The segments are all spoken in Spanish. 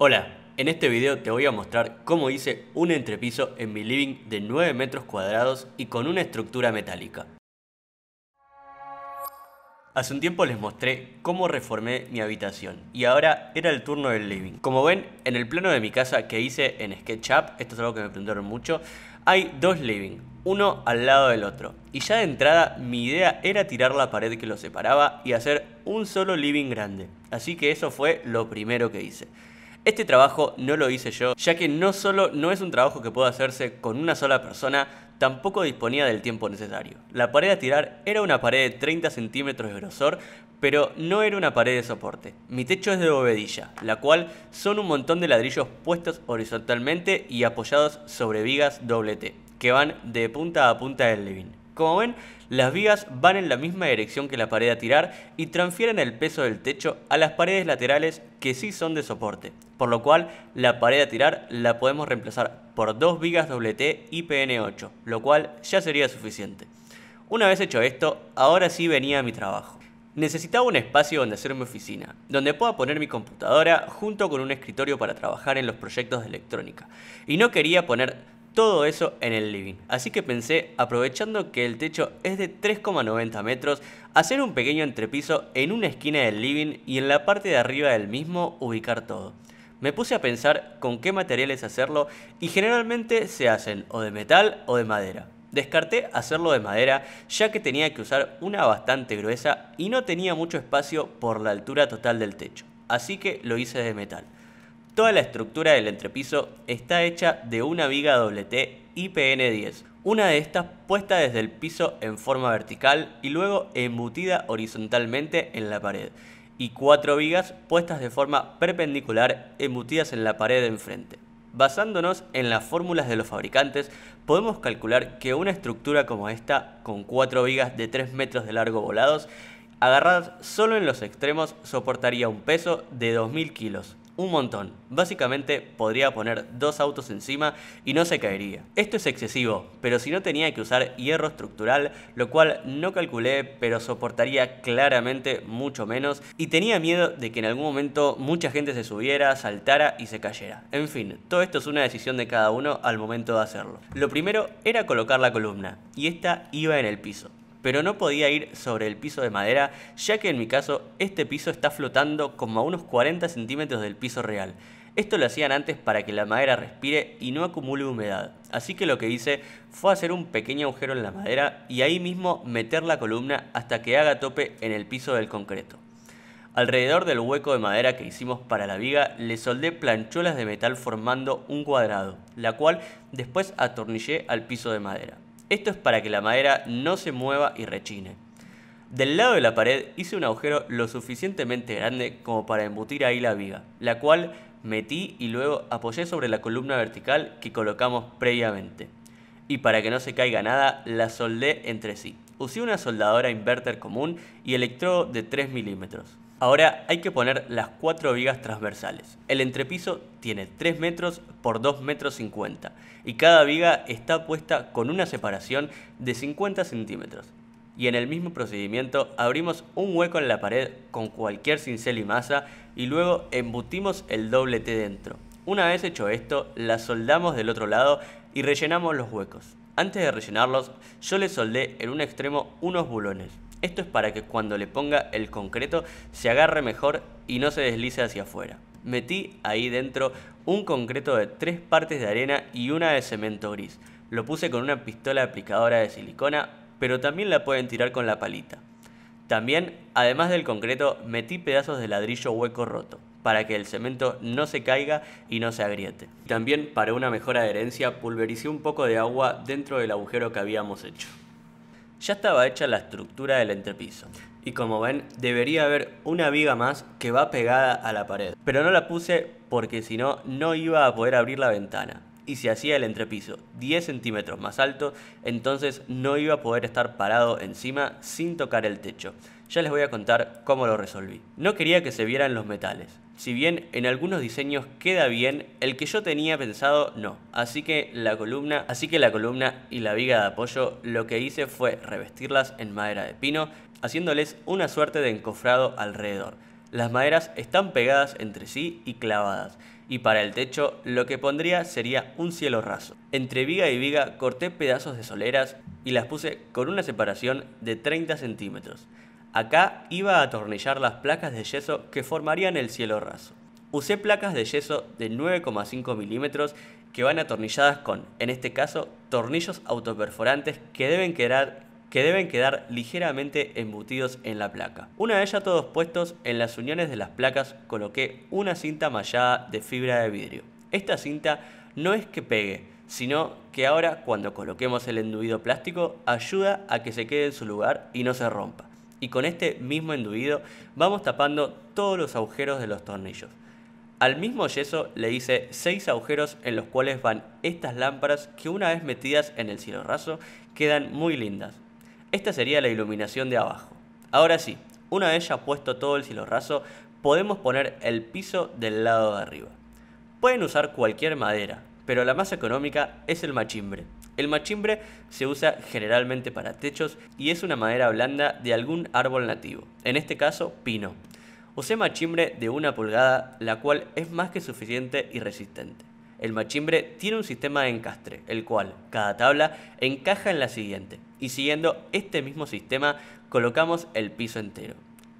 Hola, en este video te voy a mostrar cómo hice un entrepiso en mi living de 9 metros cuadrados y con una estructura metálica. Hace un tiempo les mostré cómo reformé mi habitación y ahora era el turno del living. Como ven, en el plano de mi casa que hice en SketchUp, esto es algo que me preguntaron mucho, hay dos living, uno al lado del otro. Y ya de entrada mi idea era tirar la pared que los separaba y hacer un solo living grande. Así que eso fue lo primero que hice. Este trabajo no lo hice yo, ya que no solo no es un trabajo que pueda hacerse con una sola persona, tampoco disponía del tiempo necesario. La pared a tirar era una pared de 30 centímetros de grosor, pero no era una pared de soporte. Mi techo es de bovedilla, la cual son un montón de ladrillos puestos horizontalmente y apoyados sobre vigas doble T, que van de punta a punta del living. Como ven, las vigas van en la misma dirección que la pared a tirar y transfieren el peso del techo a las paredes laterales que sí son de soporte, por lo cual la pared a tirar la podemos reemplazar por dos vigas WT y PN8, lo cual ya sería suficiente. Una vez hecho esto, ahora sí venía mi trabajo. Necesitaba un espacio donde hacer mi oficina, donde pueda poner mi computadora junto con un escritorio para trabajar en los proyectos de electrónica. Y no quería poner todo eso en el living. Así que pensé, aprovechando que el techo es de 3,90 metros, hacer un pequeño entrepiso en una esquina del living y en la parte de arriba del mismo ubicar todo. Me puse a pensar con qué materiales hacerlo y generalmente se hacen o de metal o de madera. Descarté hacerlo de madera ya que tenía que usar una bastante gruesa y no tenía mucho espacio por la altura total del techo, así que lo hice de metal. Toda la estructura del entrepiso está hecha de una viga WT IPN10, una de estas puesta desde el piso en forma vertical y luego embutida horizontalmente en la pared, y cuatro vigas puestas de forma perpendicular embutidas en la pared de enfrente. Basándonos en las fórmulas de los fabricantes, podemos calcular que una estructura como esta, con cuatro vigas de 3 metros de largo volados, agarradas solo en los extremos, soportaría un peso de 2.000 kilos, un montón. Básicamente podría poner dos autos encima y no se caería. Esto es excesivo, pero si no tenía que usar hierro estructural, lo cual no calculé, pero soportaría claramente mucho menos y tenía miedo de que en algún momento mucha gente se subiera, saltara y se cayera. En fin, todo esto es una decisión de cada uno al momento de hacerlo. Lo primero era colocar la columna y esta iba en el piso pero no podía ir sobre el piso de madera, ya que en mi caso este piso está flotando como a unos 40 centímetros del piso real. Esto lo hacían antes para que la madera respire y no acumule humedad. Así que lo que hice fue hacer un pequeño agujero en la madera y ahí mismo meter la columna hasta que haga tope en el piso del concreto. Alrededor del hueco de madera que hicimos para la viga le soldé plancholas de metal formando un cuadrado, la cual después atornillé al piso de madera. Esto es para que la madera no se mueva y rechine. Del lado de la pared hice un agujero lo suficientemente grande como para embutir ahí la viga, la cual metí y luego apoyé sobre la columna vertical que colocamos previamente. Y para que no se caiga nada, la soldé entre sí. Usé una soldadora inverter común y electrodo de 3 milímetros. Ahora hay que poner las cuatro vigas transversales. El entrepiso tiene 3 metros por 2 metros 50 y cada viga está puesta con una separación de 50 centímetros. Y en el mismo procedimiento abrimos un hueco en la pared con cualquier cincel y masa y luego embutimos el doble T dentro. Una vez hecho esto, la soldamos del otro lado y rellenamos los huecos. Antes de rellenarlos, yo le soldé en un extremo unos bulones. Esto es para que cuando le ponga el concreto se agarre mejor y no se deslice hacia afuera. Metí ahí dentro un concreto de tres partes de arena y una de cemento gris. Lo puse con una pistola aplicadora de silicona, pero también la pueden tirar con la palita. También, además del concreto, metí pedazos de ladrillo hueco roto, para que el cemento no se caiga y no se agriete. También, para una mejor adherencia, pulvericé un poco de agua dentro del agujero que habíamos hecho ya estaba hecha la estructura del entrepiso. Y como ven, debería haber una viga más que va pegada a la pared. Pero no la puse porque si no, no iba a poder abrir la ventana. Y si hacía el entrepiso 10 centímetros más alto, entonces no iba a poder estar parado encima sin tocar el techo ya les voy a contar cómo lo resolví. No quería que se vieran los metales. Si bien en algunos diseños queda bien, el que yo tenía pensado no. Así que la columna, así que la columna y la viga de apoyo lo que hice fue revestirlas en madera de pino, haciéndoles una suerte de encofrado alrededor. Las maderas están pegadas entre sí y clavadas, y para el techo lo que pondría sería un cielo raso. Entre viga y viga corté pedazos de soleras y las puse con una separación de 30 centímetros. Acá iba a atornillar las placas de yeso que formarían el cielo raso. Usé placas de yeso de 9,5 milímetros que van atornilladas con, en este caso, tornillos autoperforantes que deben quedar que deben quedar ligeramente embutidos en la placa. Una vez ya todos puestos, en las uniones de las placas coloqué una cinta mallada de fibra de vidrio. Esta cinta no es que pegue, sino que ahora cuando coloquemos el enduido plástico ayuda a que se quede en su lugar y no se rompa y con este mismo enduido vamos tapando todos los agujeros de los tornillos. Al mismo yeso le hice 6 agujeros en los cuales van estas lámparas que una vez metidas en el cielo raso quedan muy lindas. Esta sería la iluminación de abajo. Ahora sí, una vez ya puesto todo el cielo raso, podemos poner el piso del lado de arriba. Pueden usar cualquier madera, pero la más económica es el machimbre. El machimbre se usa generalmente para techos y es una madera blanda de algún árbol nativo, en este caso pino. Usé machimbre de una pulgada, la cual es más que suficiente y resistente. El machimbre tiene un sistema de encastre, el cual cada tabla encaja en la siguiente, y siguiendo este mismo sistema colocamos el piso entero.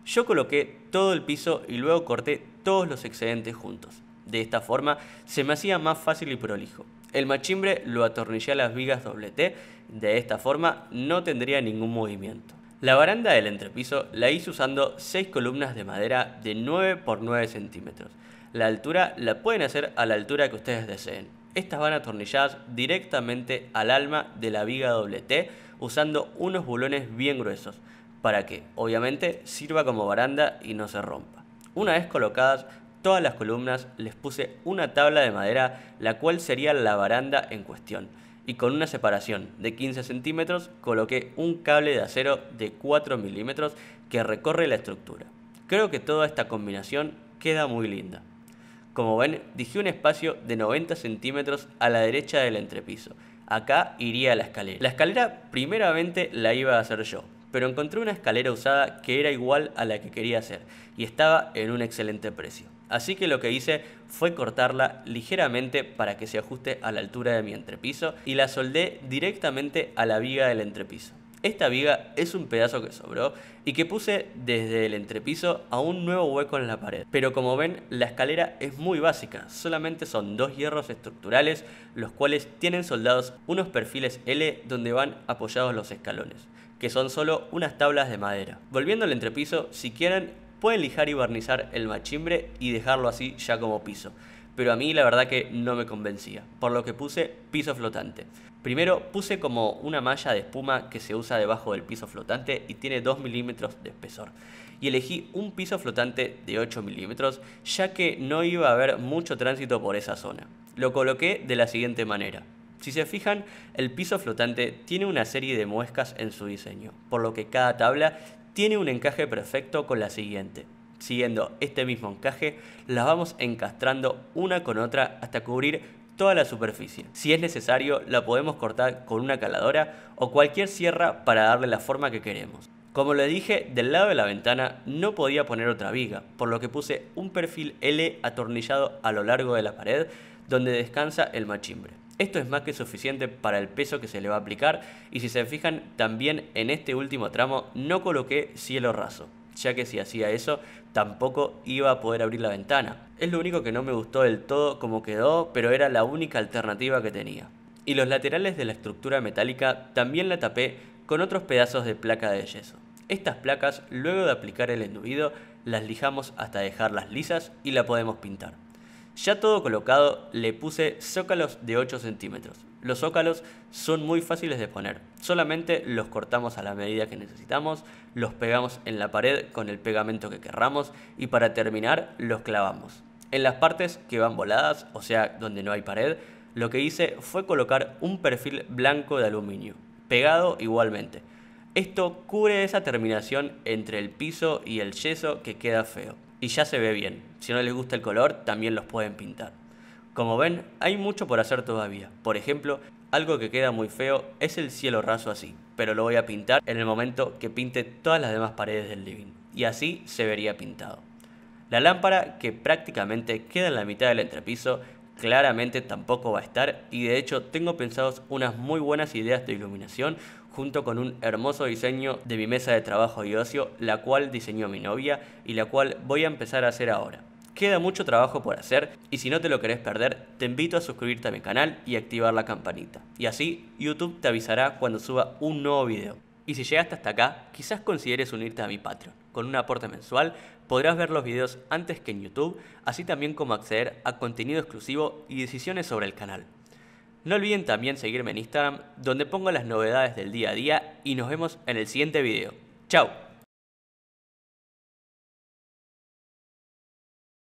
Yo coloqué todo el piso y luego corté todos los excedentes juntos. De esta forma se me hacía más fácil y prolijo. El machimbre lo atornillé a las vigas T, de esta forma no tendría ningún movimiento. La baranda del entrepiso la hice usando 6 columnas de madera de 9 por 9 centímetros. La altura la pueden hacer a la altura que ustedes deseen. Estas van atornilladas directamente al alma de la viga doble T usando unos bulones bien gruesos para que, obviamente, sirva como baranda y no se rompa. Una vez colocadas, todas las columnas les puse una tabla de madera, la cual sería la baranda en cuestión. Y con una separación de 15 centímetros coloqué un cable de acero de 4 milímetros que recorre la estructura. Creo que toda esta combinación queda muy linda. Como ven, dije un espacio de 90 centímetros a la derecha del entrepiso. Acá iría la escalera. La escalera primeramente la iba a hacer yo, pero encontré una escalera usada que era igual a la que quería hacer y estaba en un excelente precio. Así que lo que hice fue cortarla ligeramente para que se ajuste a la altura de mi entrepiso y la soldé directamente a la viga del entrepiso. Esta viga es un pedazo que sobró y que puse desde el entrepiso a un nuevo hueco en la pared. Pero como ven, la escalera es muy básica, solamente son dos hierros estructurales, los cuales tienen soldados unos perfiles L donde van apoyados los escalones, que son solo unas tablas de madera. Volviendo al entrepiso, si quieren pueden lijar y barnizar el machimbre y dejarlo así ya como piso. Pero a mí la verdad que no me convencía, por lo que puse piso flotante. Primero puse como una malla de espuma que se usa debajo del piso flotante y tiene 2 milímetros de espesor. Y elegí un piso flotante de 8 milímetros ya que no iba a haber mucho tránsito por esa zona. Lo coloqué de la siguiente manera. Si se fijan, el piso flotante tiene una serie de muescas en su diseño, por lo que cada tabla tiene un encaje perfecto con la siguiente. Siguiendo este mismo encaje, las vamos encastrando una con otra hasta cubrir toda la superficie. Si es necesario, la podemos cortar con una caladora o cualquier sierra para darle la forma que queremos. Como le dije, del lado de la ventana no podía poner otra viga, por lo que puse un perfil L atornillado a lo largo de la pared donde descansa el machimbre. Esto es más que suficiente para el peso que se le va a aplicar y si se fijan también en este último tramo no coloqué cielo raso, ya que si hacía eso tampoco iba a poder abrir la ventana. Es lo único que no me gustó del todo como quedó, pero era la única alternativa que tenía. Y los laterales de la estructura metálica también la tapé con otros pedazos de placa de yeso. Estas placas, luego de aplicar el enduido, las lijamos hasta dejarlas lisas y la podemos pintar. Ya todo colocado, le puse zócalos de 8 centímetros. Los zócalos son muy fáciles de poner, solamente los cortamos a la medida que necesitamos, los pegamos en la pared con el pegamento que querramos y para terminar los clavamos. En las partes que van voladas, o sea, donde no hay pared, lo que hice fue colocar un perfil blanco de aluminio, pegado igualmente. Esto cubre esa terminación entre el piso y el yeso que queda feo y ya se ve bien. Si no les gusta el color, también los pueden pintar. Como ven, hay mucho por hacer todavía. Por ejemplo, algo que queda muy feo es el cielo raso así, pero lo voy a pintar en el momento que pinte todas las demás paredes del living, y así se vería pintado. La lámpara, que prácticamente queda en la mitad del entrepiso, claramente tampoco va a estar, y de hecho tengo pensados unas muy buenas ideas de iluminación junto con un hermoso diseño de mi mesa de trabajo y ocio, la cual diseñó mi novia y la cual voy a empezar a hacer ahora. Queda mucho trabajo por hacer y si no te lo querés perder, te invito a suscribirte a mi canal y activar la campanita. Y así YouTube te avisará cuando suba un nuevo video. Y si llegaste hasta acá, quizás consideres unirte a mi Patreon. Con un aporte mensual podrás ver los videos antes que en YouTube, así también como acceder a contenido exclusivo y decisiones sobre el canal. No olviden también seguirme en Instagram, donde pongo las novedades del día a día y nos vemos en el siguiente video. ¡Chao!